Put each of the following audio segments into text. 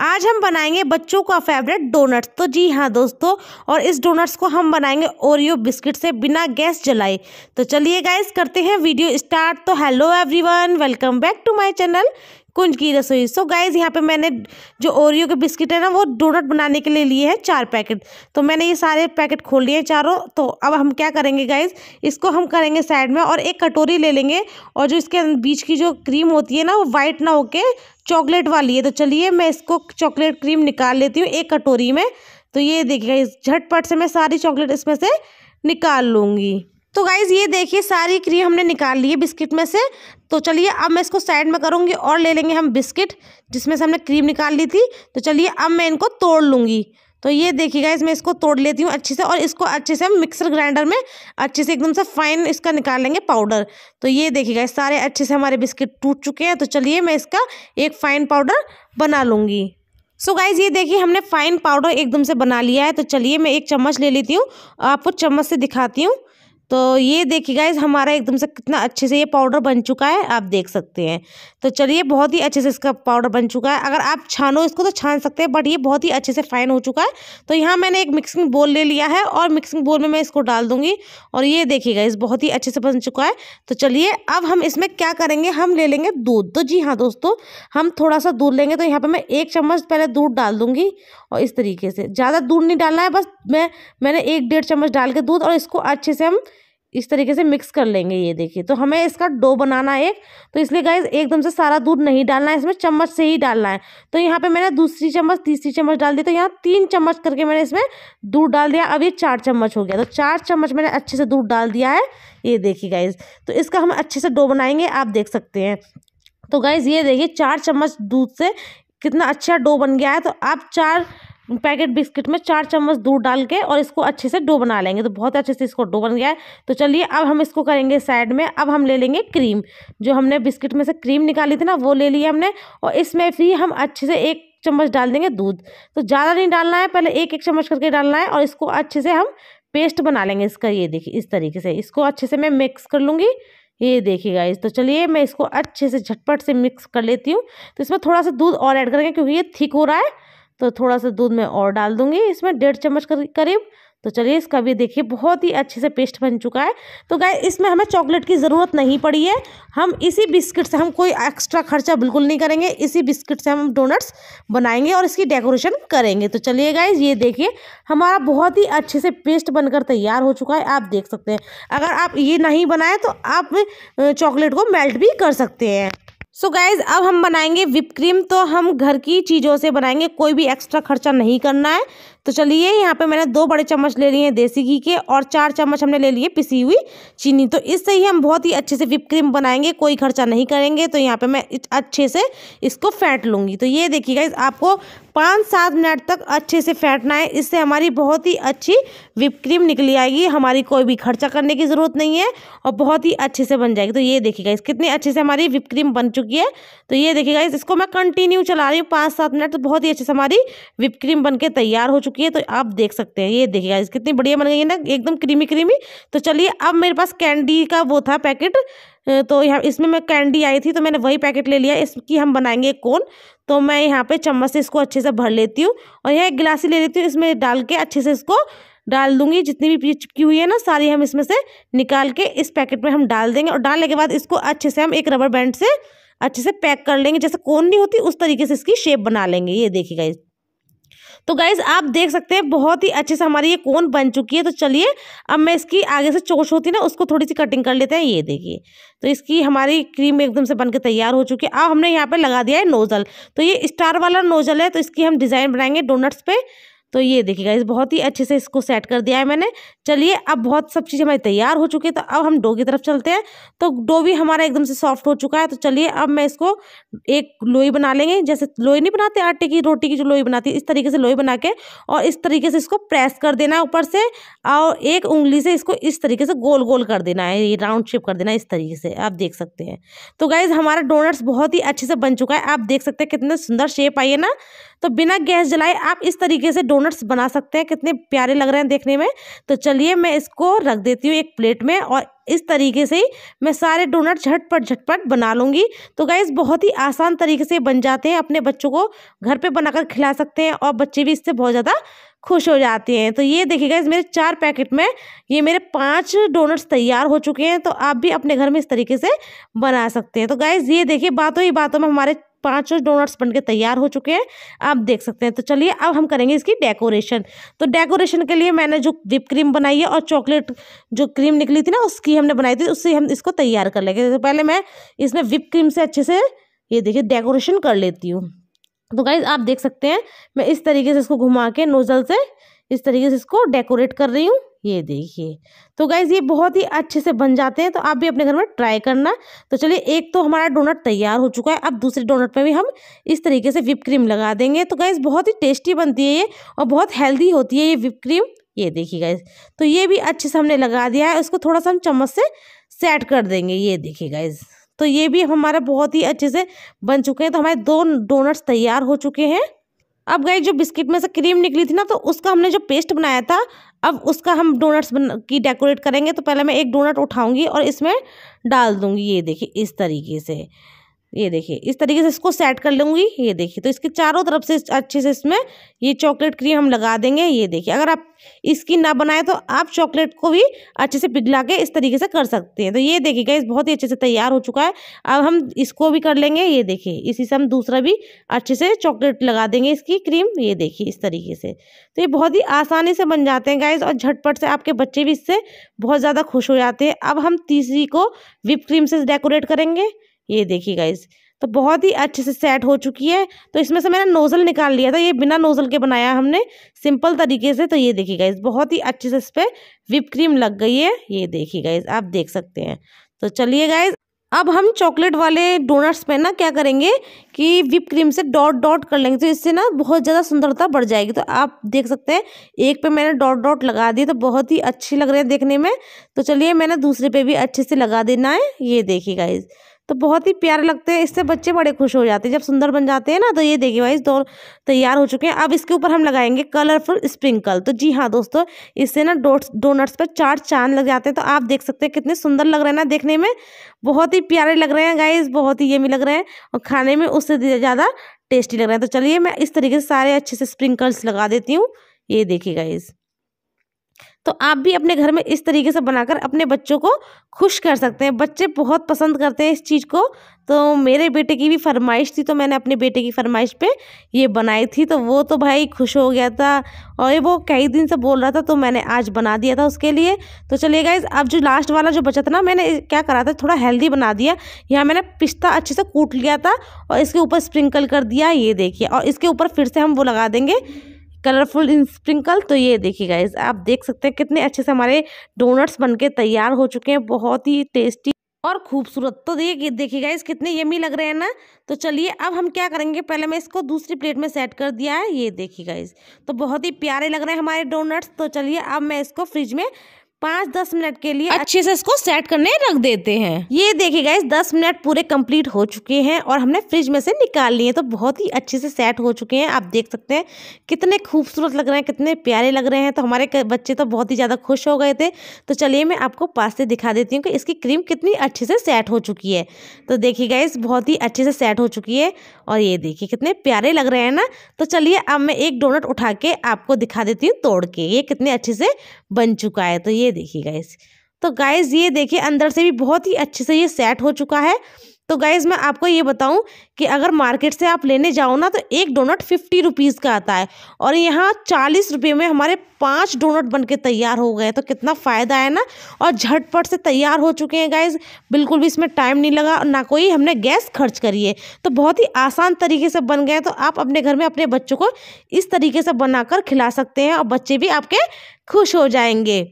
आज हम बनाएंगे बच्चों का फेवरेट डोनट्स तो जी हाँ दोस्तों और इस डोनट्स को हम बनाएंगे ओरियो बिस्किट से बिना गैस जलाए तो चलिए गाइस करते हैं वीडियो स्टार्ट तो hello everyone welcome back to my channel Kunj की रसोई सो गाइज़ यहाँ पे मैंने जो ओरियो के बिस्किट है ना वो डोनट बनाने के लिए लिए हैं चार पैकेट तो मैंने ये सारे पैकेट खोल लिए हैं चारों तो अब हम क्या करेंगे गाइज़ इसको हम करेंगे साइड में और एक कटोरी ले लेंगे और जो इसके बीच की जो क्रीम होती है ना वो वाइट ना होके चॉकलेट वाली है तो चलिए मैं इसको चॉकलेट क्रीम निकाल लेती हूँ एक कटोरी में तो ये देखिए झटपट से मैं सारी चॉकलेट इसमें से निकाल लूँगी तो गाइज़ ये देखिए सारी क्रीम हमने निकाल ली है बिस्किट में से तो चलिए अब मैं इसको साइड में करूँगी और ले लेंगे हम बिस्किट जिसमें से हमने क्रीम निकाल ली थी तो चलिए अब मैं इनको तोड़ लूँगी तो ये देखिएगा इसमें इसको तोड़ लेती हूँ अच्छे से और इसको अच्छे से हम मिक्सर ग्राइंडर में अच्छे से एकदम से फाइन इसका निकाल लेंगे पाउडर तो ये देखिएगा सारे अच्छे से हमारे बिस्किट टूट चुके हैं तो चलिए मैं इसका एक फ़ाइन पाउडर बना लूँगी सो so गाइज़ ये देखिए हमने फ़ाइन पाउडर एकदम से बना लिया है तो चलिए मैं एक चम्मच ले लेती हूँ आपको चम्मच से दिखाती हूँ तो ये देखिए गाइज हमारा एकदम से कितना अच्छे से ये पाउडर बन चुका है आप देख सकते हैं तो चलिए बहुत ही अच्छे से इसका पाउडर बन चुका है अगर आप छानो इसको तो छान सकते हैं बट ये बहुत ही अच्छे से फाइन हो चुका है तो यहाँ मैंने एक मिक्सिंग बोल ले लिया है और मिक्सिंग बोल में मैं इसको डाल दूँगी और ये देखिए गाइज बहुत ही अच्छे से बन चुका है तो चलिए अब हम इसमें क्या करेंगे हम ले लेंगे दूध तो जी हाँ दोस्तों हम थोड़ा सा दूध लेंगे तो यहाँ पर मैं एक चम्मच पहले दूध डाल दूँगी और इस तरीके से ज़्यादा दूध नहीं डालना है बस में मैंने एक डेढ़ चम्मच डाल के दूध और इसको अच्छे से हम इस तरीके से मिक्स कर लेंगे ये देखिए तो हमें इसका डो बनाना है एक तो इसलिए गाइज एकदम से सारा दूध नहीं डालना है इसमें चम्मच से ही डालना है तो यहाँ पे मैंने दूसरी चम्मच तीसरी चम्मच डाल दी तो यहाँ तीन चम्मच करके मैंने इसमें दूध डाल दिया अब ये चार चम्मच हो गया तो चार चम्मच मैंने अच्छे से दूध डाल दिया है ये देखिए गाइज तो इसका हम अच्छे से डो बनाएंगे आप देख सकते हैं तो गाइज़ ये देखिए चार चम्मच दूध से कितना अच्छा डो बन गया है तो आप चार पैकेट बिस्किट में चार चम्मच दूध डाल के और इसको अच्छे से डो बना लेंगे तो बहुत अच्छे से इसको डो बन गया है तो चलिए अब हम इसको करेंगे साइड में अब हम ले लेंगे क्रीम जो हमने बिस्किट में से क्रीम निकाली थी ना वो ले लिया हमने और इसमें भी हम अच्छे से एक चम्मच डाल देंगे दूध तो ज़्यादा नहीं डालना है पहले एक एक चम्मच करके डालना है और इसको अच्छे से हम पेस्ट बना लेंगे इसका ये देखिए इस तरीके से इसको अच्छे से मैं मिक्स कर लूँगी ये देखिए गाइस तो चलिए मैं इसको अच्छे से झटपट से मिक्स कर लेती हूँ तो इसमें थोड़ा सा दूध और ऐड करेंगे क्योंकि ये थिक हो रहा है तो थोड़ा सा दूध में और डाल दूँगी इसमें डेढ़ चम्मच करीब तो चलिए इसका भी देखिए बहुत ही अच्छे से पेस्ट बन चुका है तो गाय इसमें हमें चॉकलेट की ज़रूरत नहीं पड़ी है हम इसी बिस्किट से हम कोई एक्स्ट्रा खर्चा बिल्कुल नहीं करेंगे इसी बिस्किट से हम डोनट्स बनाएंगे और इसकी डेकोरेशन करेंगे तो चलिए गाइज ये देखिए हमारा बहुत ही अच्छे से पेस्ट बनकर तैयार हो चुका है आप देख सकते हैं अगर आप ये नहीं बनाएं तो आप चॉकलेट को मेल्ट भी कर सकते हैं सो so गाइज अब हम बनाएंगे विप क्रीम तो हम घर की चीज़ों से बनाएंगे कोई भी एक्स्ट्रा खर्चा नहीं करना है तो चलिए यहाँ पे मैंने दो बड़े चम्मच ले लिए हैं देसी घी के और चार चम्मच हमने ले लिए पिसी हुई चीनी तो इससे ही हम बहुत ही अच्छे से विप क्रीम बनाएंगे कोई खर्चा नहीं करेंगे तो यहाँ पे मैं अच्छे से इसको फेंट लूँगी तो ये देखिए गाइज आपको पाँच सात मिनट तक अच्छे से फेंटना है इससे हमारी बहुत ही अच्छी विप क्रीम निकली आएगी हमारी कोई भी खर्चा करने की ज़रूरत नहीं है और बहुत ही अच्छे से बन जाएगी तो ये देखिएगा इस कितने अच्छे से हमारी विप क्रीम बन चुकी है तो ये देखिएगा इसको मैं कंटिन्यू चला रही हूँ पाँच सात मिनट तो बहुत ही अच्छे से हमारी विप क्रीम बन के तैयार हो चुकी है तो आप देख सकते हैं ये देखिएगा इस कितनी बढ़िया बन गई है ना एकदम क्रीमी क्रीमी तो चलिए अब मेरे पास कैंडी का वो था पैकेट तो यहाँ इसमें मैं कैंडी आई थी तो मैंने वही पैकेट ले लिया इसकी हम बनाएंगे कोन तो मैं यहाँ पे चम्मच से इसको अच्छे से भर लेती हूँ और यह एक गिलासी ले लेती हूँ इसमें डाल के अच्छे से इसको डाल दूंगी जितनी भी चिपकी हुई है ना सारी हम इसमें से निकाल के इस पैकेट में हम डाल देंगे और डालने के बाद इसको अच्छे से हम एक रबर बैंड से अच्छे से पैक कर लेंगे जैसे कोन नहीं होती उस तरीके से इसकी शेप बना लेंगे ये देखिएगा तो गाइज आप देख सकते हैं बहुत ही अच्छे से हमारी ये कोन बन चुकी है तो चलिए अब मैं इसकी आगे से चोश होती ना उसको थोड़ी सी कटिंग कर लेते हैं ये देखिए तो इसकी हमारी क्रीम एकदम से बन के तैयार हो चुकी है अब हमने यहाँ पर लगा दिया है नोज़ल तो ये स्टार वाला नोज़ल है तो इसकी हम डिज़ाइन बनाएंगे डोनट्स पर तो ये देखिएगा इस बहुत ही अच्छे से इसको सेट कर दिया है मैंने चलिए अब बहुत सब चीज़ हमारी तैयार हो चुकी है तो अब हम डो की तरफ चलते हैं तो डो भी हमारा एकदम से सॉफ्ट हो चुका है तो चलिए अब मैं इसको एक लोई बना लेंगे जैसे लोई नहीं बनाते आटे की रोटी की जो लोई बनाती है इस तरीके से लोई बना के और इस तरीके से इसको प्रेस कर देना है ऊपर से और एक उंगली से इसको इस तरीके से गोल गोल कर देना है ये राउंड शेप कर देना है इस तरीके से आप देख सकते हैं तो गाइज़ हमारा डोनट्स बहुत ही अच्छे से बन चुका है आप देख सकते हैं कितने सुंदर शेप आई है ना तो बिना गैस जलाए आप इस तरीके से डोनट डोनट्स बना सकते हैं कितने प्यारे लग रहे हैं देखने में तो चलिए मैं इसको रख देती हूँ एक प्लेट में और इस तरीके से ही मैं सारे डोनट झटपट झटपट बना लूँगी तो गाइज बहुत ही आसान तरीके से बन जाते हैं अपने बच्चों को घर पे बनाकर खिला सकते हैं और बच्चे भी इससे बहुत ज़्यादा खुश हो जाते हैं तो ये देखिए गाइज मेरे चार पैकेट में ये मेरे पाँच डोनट्स तैयार हो चुके हैं तो आप भी अपने घर में इस तरीके से बना सकते हैं तो गाइज़ ये देखिए बातों ही बातों में हमारे पाँचों डोनट्स बनके तैयार हो चुके हैं आप देख सकते हैं तो चलिए अब हम करेंगे इसकी डेकोरेशन तो डेकोरेशन के लिए मैंने जो विप क्रीम बनाई है और चॉकलेट जो क्रीम निकली थी ना उसकी हमने बनाई थी उससे हम इसको तैयार कर लेंगे तो पहले मैं इसमें विप क्रीम से अच्छे से ये देखिए डेकोरेशन कर लेती हूँ तो गाइज़ आप देख सकते हैं मैं इस तरीके से इसको घुमा के नोज़ल से इस तरीके से इसको डेकोरेट कर रही हूँ ये देखिए तो गैस ये बहुत ही अच्छे से बन जाते हैं तो आप भी अपने घर में ट्राई करना तो चलिए एक तो हमारा डोनट तैयार हो चुका है अब दूसरे डोनट में भी हम इस तरीके से विप क्रीम लगा देंगे तो गाइज बहुत ही टेस्टी बनती है ये और बहुत हेल्दी होती है ये विप क्रीम ये देखिए गाइज तो ये भी अच्छे से हमने लगा दिया है उसको थोड़ा सा हम चम्मच से सेट कर देंगे ये देखिए गाइज तो ये भी हमारा बहुत ही अच्छे से बन चुके हैं तो हमारे दो डोनट्स तैयार हो चुके हैं अब गई जो बिस्किट में से क्रीम निकली थी ना तो उसका हमने जो पेस्ट बनाया था अब उसका हम डोनट्स बन की डेकोरेट करेंगे तो पहले मैं एक डोनट उठाऊंगी और इसमें डाल दूंगी ये देखिए इस तरीके से ये देखिए इस तरीके से इसको सेट कर लूँगी ये देखिए तो इसके चारों तरफ से अच्छे से इसमें ये चॉकलेट क्रीम हम लगा देंगे ये देखिए अगर आप इसकी ना बनाए तो आप चॉकलेट को भी अच्छे से पिघला के इस तरीके से कर सकते हैं तो ये देखिए गैस बहुत ही अच्छे से तैयार हो चुका है अब हम इसको भी कर लेंगे ये देखिए इसी से हम दूसरा भी अच्छे से चॉकलेट लगा देंगे इसकी क्रीम ये देखिए इस तरीके से तो ये बहुत ही आसानी से बन जाते हैं गैस और झटपट से आपके बच्चे भी इससे बहुत ज़्यादा खुश हो जाते हैं अब हम तीसरी को विप क्रीम से डेकोरेट करेंगे ये देखिए गाइस तो बहुत ही अच्छे से सेट हो चुकी है तो इसमें से मैंने नोज़ल निकाल लिया था ये बिना नोज़ल के बनाया हमने सिंपल तरीके से तो ये देखिए गाइस बहुत ही अच्छे से इस पर विप क्रीम लग गई है ये देखिए गाइस आप देख सकते हैं तो चलिए गाइस अब हम चॉकलेट वाले डोनट्स पे ना क्या करेंगे कि विप क्रीम से डॉट डॉट कर लेंगे तो इससे ना बहुत ज़्यादा सुंदरता बढ़ जाएगी तो आप देख सकते हैं एक पे मैंने डॉट डॉट लगा दिए तो बहुत ही अच्छे लग रहे हैं देखने में तो चलिए मैंने दूसरे पे भी अच्छे से लगा देना है ये देखिए गाइज़ तो बहुत ही प्यारे लगते हैं इससे बच्चे बड़े खुश हो जाते हैं जब सुंदर बन जाते हैं ना तो ये देखिए भाई दो तैयार हो चुके हैं अब इसके ऊपर हम लगाएंगे कलरफुल स्प्रिंकल तो जी हाँ दोस्तों इससे ना डोट्स डोनट्स पर चार चांद लग जाते हैं तो आप देख सकते हैं कितने सुंदर लग रहे हैं ना देखने में बहुत ही प्यारे लग रहे हैं गाइज बहुत ही ये लग रहे हैं और खाने में उससे ज़्यादा टेस्टी लग रहे हैं तो चलिए मैं इस तरीके से सारे अच्छे से स्प्रिंकल्स लगा देती हूँ ये देखिए गाइज़ तो आप भी अपने घर में इस तरीके से बनाकर अपने बच्चों को खुश कर सकते हैं बच्चे बहुत पसंद करते हैं इस चीज़ को तो मेरे बेटे की भी फरमाइश थी तो मैंने अपने बेटे की फरमाइश पे ये बनाई थी तो वो तो भाई खुश हो गया था और ये वो कई दिन से बोल रहा था तो मैंने आज बना दिया था उसके लिए तो चलिए इस अब जो लास्ट वाला जो बचा था ना मैंने क्या करा था थोड़ा हेल्दी बना दिया यहाँ मैंने पिस्ता अच्छे से कूट लिया था और इसके ऊपर स्प्रिंकल कर दिया ये देखिए और इसके ऊपर फिर से हम वो लगा देंगे कलरफुल स्प्रिंकल तो ये देखिए गाइज आप देख सकते हैं कितने अच्छे से हमारे डोनट्स बनके तैयार हो चुके हैं बहुत ही टेस्टी और खूबसूरत तो देखिए देखिएगा इस कितने यमी लग रहे हैं ना तो चलिए अब हम क्या करेंगे पहले मैं इसको दूसरी प्लेट में सेट कर दिया है ये देखिए इस तो बहुत ही प्यारे लग रहे हैं हमारे डोनट्स तो चलिए अब मैं इसको फ्रिज में पाँच दस मिनट के लिए अच्छे से इसको सेट करने रख देते हैं ये देखिए इस दस मिनट पूरे कंप्लीट हो चुके हैं और हमने फ्रिज में से निकाल लिए तो बहुत ही अच्छे से सेट हो चुके हैं आप देख सकते हैं कितने खूबसूरत लग रहे हैं कितने प्यारे लग रहे हैं तो हमारे बच्चे तो बहुत ही ज़्यादा खुश हो गए थे तो चलिए मैं आपको पास से दिखा देती हूँ कि इसकी क्रीम कितनी अच्छे से सेट हो चुकी है तो देखिए गाइस बहुत ही अच्छे से सेट हो चुकी है और ये देखिए कितने प्यारे लग रहे हैं ना तो चलिए अब मैं एक डोनट उठा के आपको दिखा देती हूँ तोड़ के ये कितने अच्छे से बन चुका है तो ये देखिए गाइस तो गाइस ये देखिए अंदर से भी बहुत ही अच्छे से ये सेट हो चुका है तो गाइज़ मैं आपको ये बताऊं कि अगर मार्केट से आप लेने जाओ ना तो एक डोनट फिफ्टी रुपीज़ का आता है और यहाँ चालीस रुपये में हमारे पांच डोनट बन के तैयार हो गए तो कितना फ़ायदा है ना और झटपट से तैयार हो चुके हैं गाइज़ बिल्कुल भी इसमें टाइम नहीं लगा और ना कोई हमने गैस खर्च करी है तो बहुत ही आसान तरीके से बन गए तो आप अपने घर में अपने बच्चों को इस तरीके से बना खिला सकते हैं और बच्चे भी आपके खुश हो जाएंगे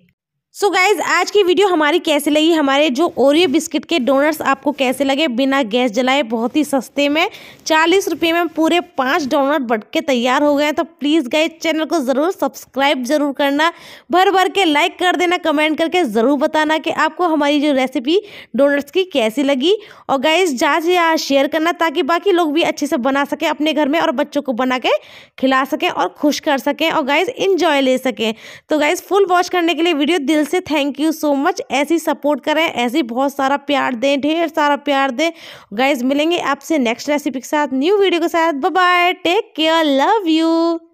सो so गाइज आज की वीडियो हमारी कैसे लगी हमारे जो ओरियो बिस्किट के डोनट्स आपको कैसे लगे बिना गैस जलाए बहुत ही सस्ते में चालीस रुपये में पूरे पांच डोनट बट के तैयार हो गए हैं तो प्लीज़ गाइज चैनल को ज़रूर सब्सक्राइब ज़रूर करना भर भर के लाइक कर देना कमेंट करके ज़रूर बताना कि आपको हमारी जो रेसिपी डोनट्स की कैसी लगी और गाइज जहाँ से शेयर करना ताकि बाकी लोग भी अच्छे से बना सकें अपने घर में और बच्चों को बना के खिला सकें और खुश कर सकें और गाइज़ इन्जॉय ले सकें तो गाइज़ फुल वॉच करने के लिए वीडियो दिल दिल से थैंक यू सो मच ऐसी सपोर्ट करें ऐसे बहुत सारा प्यार दें ढेर सारा प्यार दें गाइज मिलेंगे आपसे नेक्स्ट रेसिपी के साथ न्यू वीडियो के साथ bye take care love you